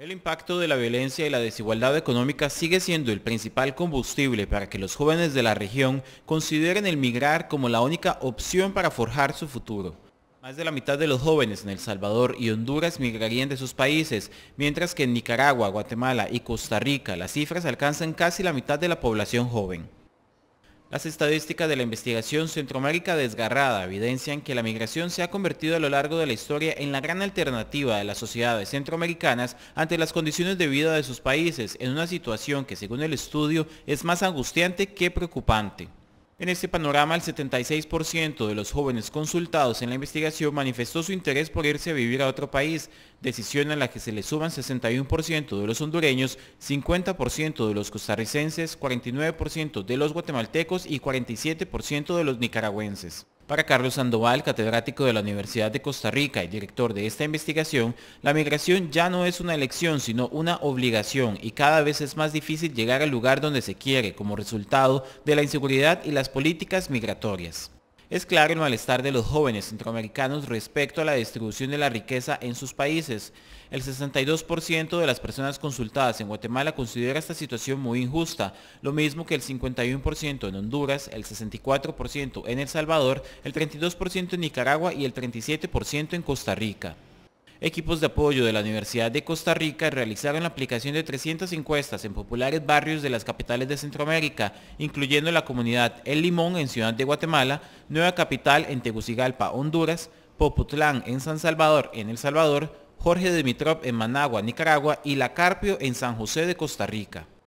El impacto de la violencia y la desigualdad económica sigue siendo el principal combustible para que los jóvenes de la región consideren el migrar como la única opción para forjar su futuro. Más de la mitad de los jóvenes en El Salvador y Honduras migrarían de sus países, mientras que en Nicaragua, Guatemala y Costa Rica las cifras alcanzan casi la mitad de la población joven. Las estadísticas de la investigación Centroamérica Desgarrada evidencian que la migración se ha convertido a lo largo de la historia en la gran alternativa de las sociedades centroamericanas ante las condiciones de vida de sus países, en una situación que según el estudio es más angustiante que preocupante. En este panorama, el 76% de los jóvenes consultados en la investigación manifestó su interés por irse a vivir a otro país, decisión a la que se le suman 61% de los hondureños, 50% de los costarricenses, 49% de los guatemaltecos y 47% de los nicaragüenses. Para Carlos Sandoval, catedrático de la Universidad de Costa Rica y director de esta investigación, la migración ya no es una elección, sino una obligación y cada vez es más difícil llegar al lugar donde se quiere como resultado de la inseguridad y las políticas migratorias. Es claro el malestar de los jóvenes centroamericanos respecto a la distribución de la riqueza en sus países. El 62% de las personas consultadas en Guatemala considera esta situación muy injusta, lo mismo que el 51% en Honduras, el 64% en El Salvador, el 32% en Nicaragua y el 37% en Costa Rica equipos de apoyo de la Universidad de Costa Rica realizaron la aplicación de 300 encuestas en populares barrios de las capitales de Centroamérica, incluyendo la comunidad El Limón en Ciudad de Guatemala, Nueva Capital en Tegucigalpa, Honduras, Poputlán en San Salvador, en El Salvador, Jorge de Dimitrov en Managua, Nicaragua y La Carpio en San José de Costa Rica.